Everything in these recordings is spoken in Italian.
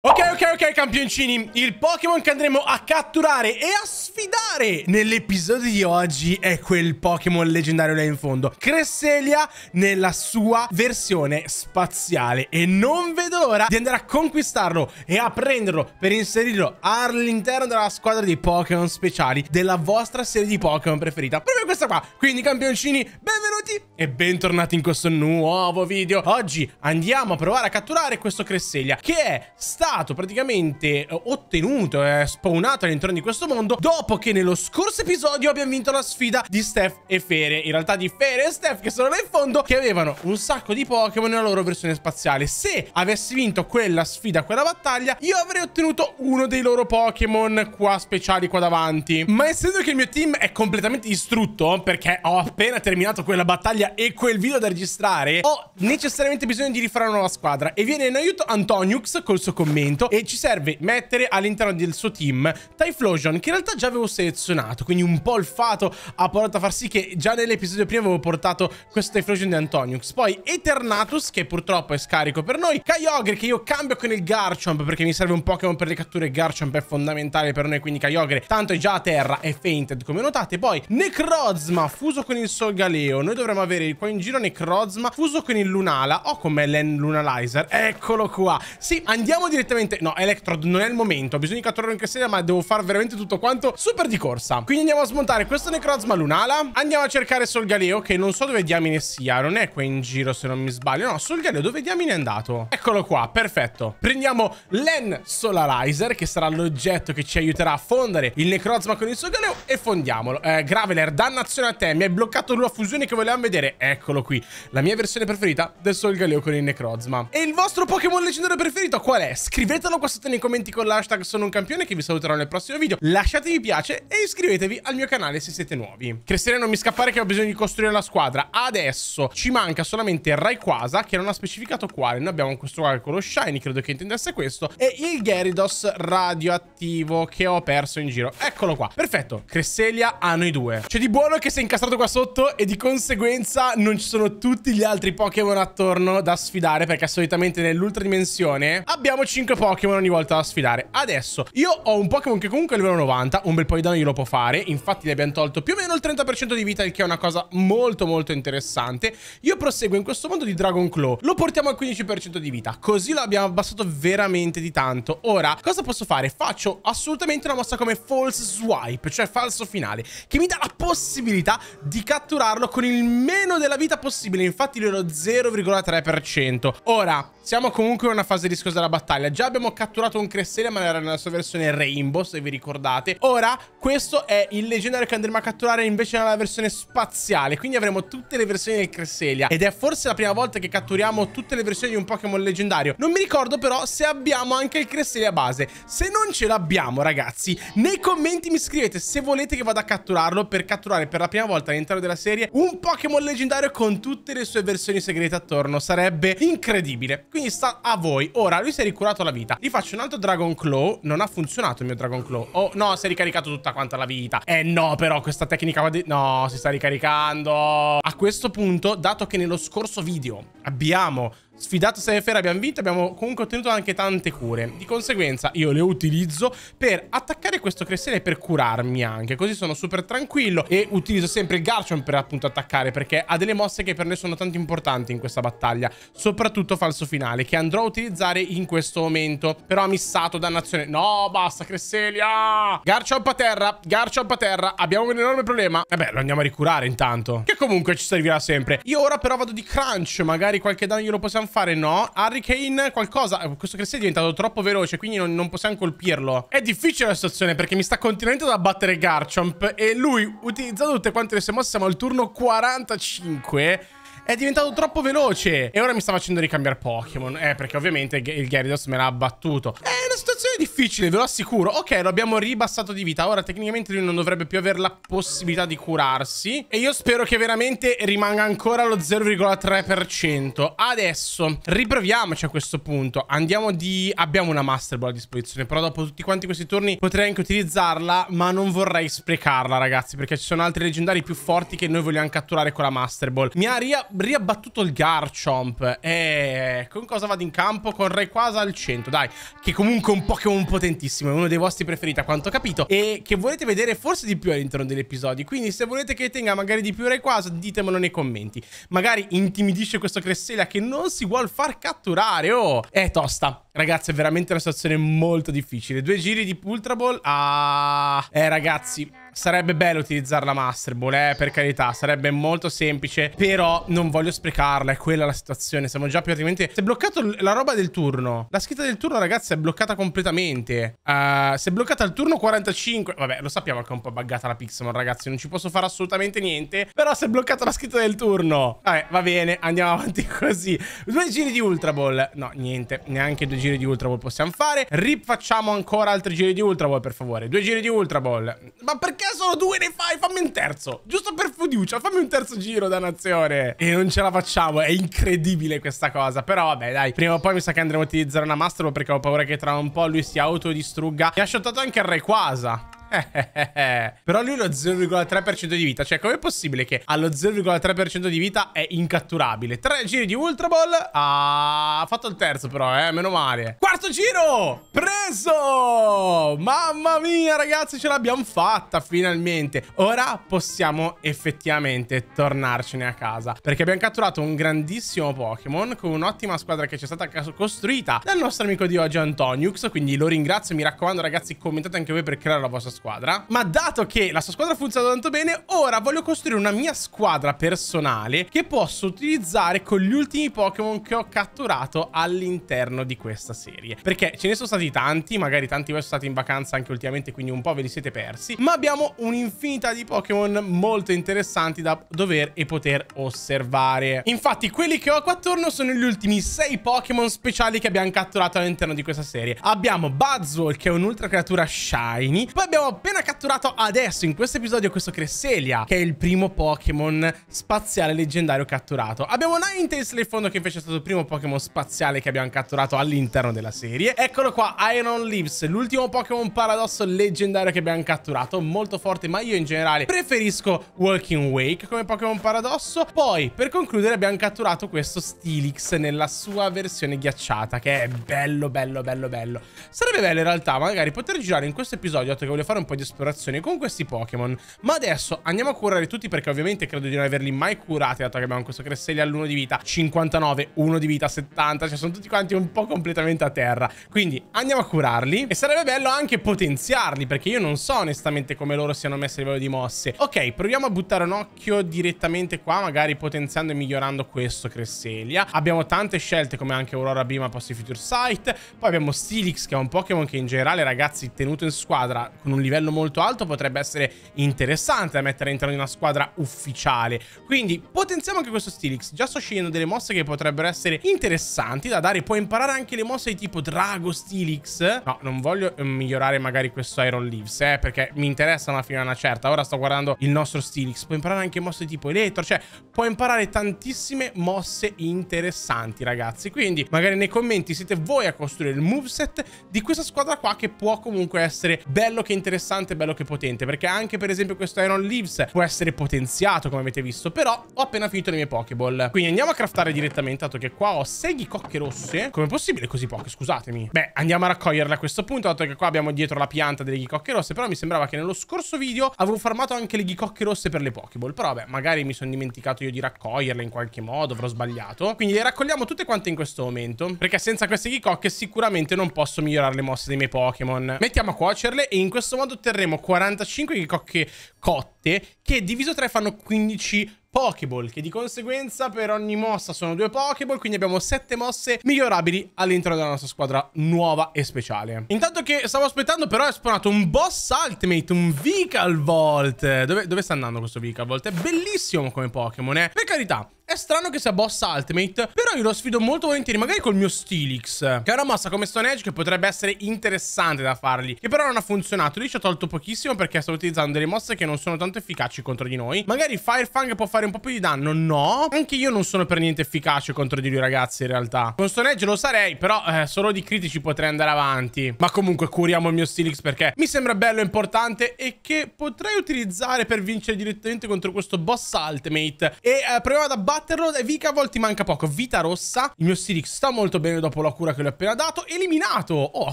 Ok, ok, ok, campioncini, il Pokémon che andremo a catturare e a sfidare nell'episodio di oggi è quel Pokémon leggendario là in fondo, Cresselia nella sua versione spaziale e non vedo l'ora di andare a conquistarlo e a prenderlo per inserirlo all'interno della squadra di Pokémon speciali della vostra serie di Pokémon preferita, proprio questa qua. Quindi campioncini, benvenuti e bentornati in questo nuovo video Oggi andiamo a provare a catturare questo Cresseglia Che è stato praticamente eh, ottenuto, è eh, spawnato all'interno di questo mondo Dopo che nello scorso episodio abbiamo vinto la sfida di Steph e Fere In realtà di Fere e Steph che sono là in fondo Che avevano un sacco di Pokémon nella loro versione spaziale Se avessi vinto quella sfida, quella battaglia Io avrei ottenuto uno dei loro Pokémon qua speciali qua davanti Ma essendo che il mio team è completamente distrutto Perché ho appena terminato quella battaglia e quel video da registrare, ho necessariamente bisogno di rifare una nuova squadra. E viene in aiuto Antoniux col suo commento e ci serve mettere all'interno del suo team Typhlosion, che in realtà già avevo selezionato, quindi un po' il fato ha portato a far sì che già nell'episodio prima avevo portato questo Typhlosion di Antoniux. Poi Eternatus, che purtroppo è scarico per noi, Kyogre, che io cambio con il Garchomp perché mi serve un Pokémon per le catture, Garchomp è fondamentale per noi, quindi Kyogre tanto è già a terra, è fainted come notate. Poi Necrozma, fuso con il Solgaleo, noi dovremmo avere avere qua in giro Necrozma fuso con il Lunala o come l'en Lunalizer. Eccolo qua. Sì, andiamo direttamente... No, Electrode non è il momento. Bisogna catturare anche sera, ma devo fare veramente tutto quanto super di corsa. Quindi andiamo a smontare questo Necrozma Lunala. Andiamo a cercare Solgaleo, che non so dove diamine sia. Non è qua in giro, se non mi sbaglio. No, Solgaleo, dove diamine è andato? Eccolo qua, perfetto. Prendiamo l'En Solarizer, che sarà l'oggetto che ci aiuterà a fondere il Necrozma con il Solgaleo e fondiamolo. Eh, Graveler, dannazione a te. Mi hai bloccato la fusione che volevamo vedere leggere, eccolo qui. La mia versione preferita del Solgaleo con il Necrozma. E il vostro Pokémon leggendario preferito qual è? Scrivetelo qua sotto nei commenti con l'hashtag sono un campione che vi saluterò nel prossimo video. Lasciate piace e iscrivetevi al mio canale se siete nuovi. Crestere non mi scappare che ho bisogno di costruire la squadra. Adesso ci manca solamente Rayquaza che non ha specificato quale. Noi abbiamo questo qua con lo Shiny, credo che intendesse questo. E il Gyarados radioattivo che ho perso in giro. Eccolo qua. Perfetto. Cresselia a noi due. C'è di buono che si è incastrato qua sotto e di conseguenza forza non ci sono tutti gli altri Pokémon attorno da sfidare perché solitamente nell'ultra dimensione abbiamo 5 Pokémon ogni volta da sfidare. Adesso io ho un Pokémon che comunque è livello 90, un bel po' di danno glielo può fare, infatti gli abbiamo tolto più o meno il 30% di vita il che è una cosa molto molto interessante. Io proseguo in questo modo di Dragon Claw, lo portiamo al 15% di vita, così lo abbiamo abbassato veramente di tanto. Ora, cosa posso fare? Faccio assolutamente una mossa come False Swipe, cioè falso finale, che mi dà la possibilità di catturarlo con il meno meno della vita possibile, infatti ero 0,3%. Ora, siamo comunque in una fase rischiosa della battaglia. Già abbiamo catturato un Cresselia, ma era nella sua versione Rainbow, se vi ricordate. Ora, questo è il leggendario che andremo a catturare invece nella versione spaziale. Quindi avremo tutte le versioni del Cresselia. Ed è forse la prima volta che catturiamo tutte le versioni di un Pokémon leggendario. Non mi ricordo però se abbiamo anche il Cresselia base. Se non ce l'abbiamo, ragazzi, nei commenti mi scrivete se volete che vada a catturarlo per catturare per la prima volta all'interno della serie un Pokémon leggendario con tutte le sue versioni segrete attorno. Sarebbe incredibile. Quindi quindi sta a voi. Ora, lui si è ricurato la vita. Gli faccio un altro Dragon Claw. Non ha funzionato il mio Dragon Claw. Oh, no, si è ricaricato tutta quanta la vita. Eh no, però questa tecnica va di... No, si sta ricaricando. A questo punto, dato che nello scorso video abbiamo sfidato 6 abbiamo vinto abbiamo comunque ottenuto anche tante cure di conseguenza io le utilizzo per attaccare questo cressene e per curarmi anche così sono super tranquillo e utilizzo sempre il Garchomp per appunto attaccare perché ha delle mosse che per noi sono tanto importanti in questa battaglia soprattutto falso finale che andrò a utilizzare in questo momento però ha missato dannazione no basta Cresselia Garchomp a terra Garchomp a terra abbiamo un enorme problema vabbè eh lo andiamo a ricurare intanto che comunque ci servirà sempre io ora però vado di crunch magari qualche danno glielo possiamo fare no. Harry Kane qualcosa... Questo Cressy è diventato troppo veloce, quindi non, non, possiamo colpirlo. È difficile la situazione perché mi sta continuando ad abbattere Garchomp e lui, utilizzando tutte quante le sue mosse, siamo al turno 45 è diventato troppo veloce. E ora mi sta facendo ricambiare Pokémon. Eh, perché ovviamente il Gyarados me l'ha abbattuto. È una situazione difficile, ve lo assicuro. Ok, lo abbiamo ribassato di vita. Ora tecnicamente lui non dovrebbe più avere la possibilità di curarsi. E io spero che veramente rimanga ancora allo 0,3%. Adesso riproviamoci a questo punto. Andiamo di... Abbiamo una Master Ball a disposizione. Però dopo tutti quanti questi turni potrei anche utilizzarla. Ma non vorrei sprecarla, ragazzi. Perché ci sono altri leggendari più forti che noi vogliamo catturare con la Master Ball. Mia Aria riabbattuto il Garchomp. E con cosa vado in campo? Con Rayquaza al 100, dai. Che comunque è un Pokémon potentissimo, è uno dei vostri preferiti a quanto ho capito. E che volete vedere forse di più all'interno degli episodi. Quindi se volete che tenga magari di più Rayquaza, ditemelo nei commenti. Magari intimidisce questo Cresselia che non si vuole far catturare, oh! È tosta. Ragazzi, è veramente una situazione molto difficile. Due giri di Ultra Ball. Ah, eh, ragazzi, Sarebbe bello utilizzare la Master Ball, eh, per carità. Sarebbe molto semplice, però non voglio sprecarla. È quella la situazione. Siamo già praticamente... Si è bloccato la roba del turno. La scritta del turno, ragazzi, è bloccata completamente. Uh, si è bloccata al turno 45. Vabbè, lo sappiamo che è un po' buggata la Pixelmon, ragazzi. Non ci posso fare assolutamente niente. Però si è bloccata la scritta del turno. Vabbè, va bene. Andiamo avanti così. Due giri di Ultra Ball. No, niente. Neanche due giri di Ultra Ball possiamo fare. Rifacciamo ancora altri giri di Ultra Ball, per favore. Due giri di Ultra Ball. Ma perché ne sono due, ne fai, fammi un terzo. Giusto per fiducia, fammi un terzo giro, dannazione. E non ce la facciamo, è incredibile questa cosa. Però vabbè, dai, prima o poi mi sa che andremo a utilizzare una Master perché ho paura che tra un po' lui si autodistrugga. Mi ha shottato anche il Requasa. Però lui ha lo 0,3% di vita. Cioè, com'è possibile che allo 0,3% di vita è incatturabile? Tre giri di Ultra Ball. Ha fatto il terzo, però, eh. Meno male. Quarto giro! Preso! Mamma mia, ragazzi, ce l'abbiamo fatta finalmente. Ora possiamo effettivamente tornarcene a casa. Perché abbiamo catturato un grandissimo Pokémon con un'ottima squadra che ci è stata costruita dal nostro amico di oggi, Antoniux. Quindi lo ringrazio. Mi raccomando, ragazzi, commentate anche voi per creare la vostra squadra squadra, ma dato che la sua squadra funziona tanto bene, ora voglio costruire una mia squadra personale che posso utilizzare con gli ultimi Pokémon che ho catturato all'interno di questa serie. Perché ce ne sono stati tanti, magari tanti voi sono stati in vacanza anche ultimamente, quindi un po' ve li siete persi, ma abbiamo un'infinità di Pokémon molto interessanti da dover e poter osservare. Infatti quelli che ho qua attorno sono gli ultimi 6 Pokémon speciali che abbiamo catturato all'interno di questa serie. Abbiamo Buzzwall che è un'ultra creatura shiny, poi abbiamo appena catturato adesso in questo episodio questo Cresselia, che è il primo Pokémon spaziale leggendario catturato. Abbiamo Ninetales lì fondo che invece è stato il primo Pokémon spaziale che abbiamo catturato all'interno della serie. Eccolo qua, Iron Leaves, l'ultimo Pokémon paradosso leggendario che abbiamo catturato, molto forte, ma io in generale preferisco Walking Wake come Pokémon paradosso. Poi, per concludere, abbiamo catturato questo Stilix nella sua versione ghiacciata, che è bello, bello, bello, bello. Sarebbe bello in realtà magari poter girare in questo episodio, dato che voglio fare fare un po' di esplorazione con questi Pokémon. Ma adesso andiamo a curare tutti perché ovviamente credo di non averli mai curati, dato che abbiamo questo Cresselia all'1 di vita, 59, 1 di vita, 70, cioè sono tutti quanti un po' completamente a terra. Quindi andiamo a curarli e sarebbe bello anche potenziarli perché io non so onestamente come loro siano messi a livello di mosse. Ok, proviamo a buttare un occhio direttamente qua, magari potenziando e migliorando questo Cresselia. Abbiamo tante scelte come anche Aurora Bima Posti Future Sight, poi abbiamo Stilix che è un Pokémon che in generale ragazzi tenuto in squadra con un livello livello molto alto potrebbe essere interessante da mettere all'interno di una squadra ufficiale. Quindi potenziamo anche questo Stilix. Già sto scegliendo delle mosse che potrebbero essere interessanti da dare. Puoi imparare anche le mosse di tipo Drago Stilix. No, non voglio ehm, migliorare magari questo Iron Leaves, eh, perché mi interessa alla fine una certa. Ora sto guardando il nostro Stilix. Puoi imparare anche mosse di tipo Electro, cioè puoi imparare tantissime mosse interessanti, ragazzi. Quindi magari nei commenti siete voi a costruire il moveset di questa squadra qua che può comunque essere bello che interessante interessante bello che potente perché anche per esempio questo Iron Leaves può essere potenziato come avete visto però ho appena finito le mie Pokéball quindi andiamo a craftare direttamente dato che qua ho 6 cocche rosse com'è possibile così poche scusatemi beh andiamo a raccoglierle a questo punto dato che qua abbiamo dietro la pianta delle ghicocche rosse però mi sembrava che nello scorso video avevo farmato anche le ghicocche rosse per le Pokéball però vabbè magari mi sono dimenticato io di raccoglierle in qualche modo avrò sbagliato quindi le raccogliamo tutte quante in questo momento perché senza queste ghicocche sicuramente non posso migliorare le mosse dei miei Pokémon mettiamo a cuocerle e in questo modo modo otterremo 45 cocche cotte che diviso 3 fanno 15 Pokéball, che di conseguenza per ogni mossa sono due Pokéball, quindi abbiamo sette mosse migliorabili all'interno della nostra squadra nuova e speciale. Intanto che stavo aspettando però è spawnato un boss ultimate, un Vical Volt. Dove, dove sta andando questo Vical Volt? È bellissimo come Pokémon, eh? Per carità, strano che sia boss ultimate, però io lo sfido molto volentieri, magari col mio Stilix, che è una mossa come Stone Edge che potrebbe essere interessante da fargli, che però non ha funzionato. Lì ci ho tolto pochissimo perché sto utilizzando delle mosse che non sono tanto efficaci contro di noi. Magari Firefang può fare un po' più di danno, no? Anche io non sono per niente efficace contro di lui, ragazzi, in realtà. Con Stone Edge lo sarei, però eh, solo di critici potrei andare avanti. Ma comunque curiamo il mio Stilix perché mi sembra bello, importante e che potrei utilizzare per vincere direttamente contro questo boss ultimate. E eh, proviamo ad abbattere batterlo e Vika volti manca poco vita rossa il mio Stilix sta molto bene dopo la cura che l'ho appena dato eliminato oh ha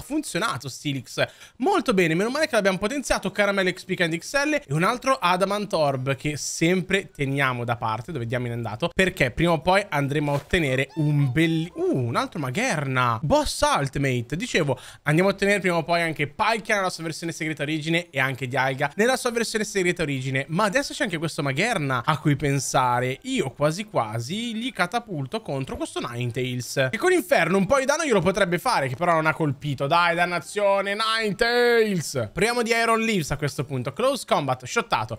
funzionato Stilix molto bene meno male che l'abbiamo potenziato Caramel XP Candy XL e un altro Adamant Orb che sempre teniamo da parte dove diamine è andato perché prima o poi andremo a ottenere un bel uh un altro Magherna Boss Ultimate dicevo andiamo a ottenere prima o poi anche Palkia nella sua versione segreta origine e anche Dialga nella sua versione segreta origine ma adesso c'è anche questo Magherna a cui pensare io quasi quasi quasi, gli catapulto contro questo Ninetales. Che con Inferno un po' di danno glielo potrebbe fare, che però non ha colpito. Dai, dannazione, Ninetales! Proviamo di Iron Leaves a questo punto. Close combat, shottato.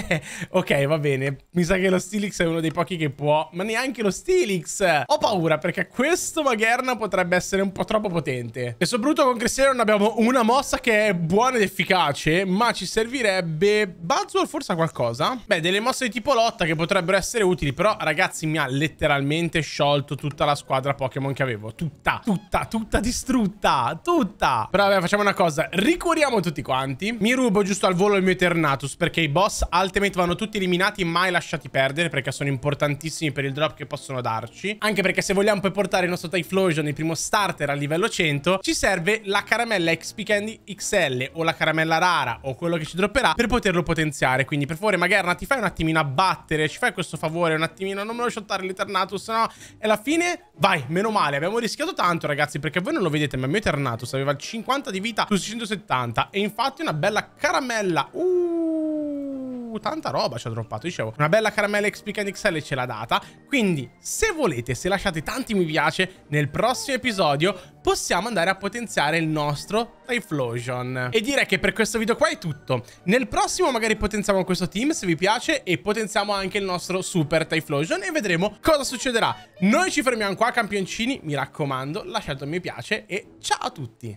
ok, va bene. Mi sa che lo Stilix è uno dei pochi che può... Ma neanche lo Stilix! Ho paura, perché questo Magherna potrebbe essere un po' troppo potente. E soprattutto con Cristiano abbiamo una mossa che è buona ed efficace, ma ci servirebbe... Buzzword forse a qualcosa? Beh, delle mosse di tipo lotta che potrebbero essere utili, però, ragazzi ragazzi, mi ha letteralmente sciolto tutta la squadra Pokémon che avevo. Tutta, tutta, tutta distrutta, tutta. Però vabbè, facciamo una cosa. Ricuriamo tutti quanti. Mi rubo giusto al volo il mio Eternatus, perché i boss Ultimate vanno tutti eliminati, e mai lasciati perdere, perché sono importantissimi per il drop che possono darci. Anche perché se vogliamo poi portare il nostro Typhlosion, il primo starter, a livello 100, ci serve la caramella XP Candy XL, o la caramella rara, o quello che ci dropperà, per poterlo potenziare. Quindi per favore, magari ti fai un attimino abbattere, ci fai questo favore un attimino no, non me lo shottare l'Eternatus, no. E alla fine, vai, meno male, abbiamo rischiato tanto, ragazzi, perché voi non lo vedete, ma il mio Eternatus aveva il 50 di vita su 670. E infatti una bella caramella. Uh! tanta roba ci ha droppato. Dicevo, una bella caramella XP Can XL ce l'ha data. Quindi, se volete, se lasciate tanti mi piace, nel prossimo episodio possiamo andare a potenziare il nostro Typhlosion. E direi che per questo video qua è tutto. Nel prossimo magari potenziamo questo team, se vi piace, e potenziamo anche il nostro super Typhlosion e vedremo cosa succederà. Noi ci fermiamo qua, campioncini. Mi raccomando, lasciate un mi piace e ciao a tutti!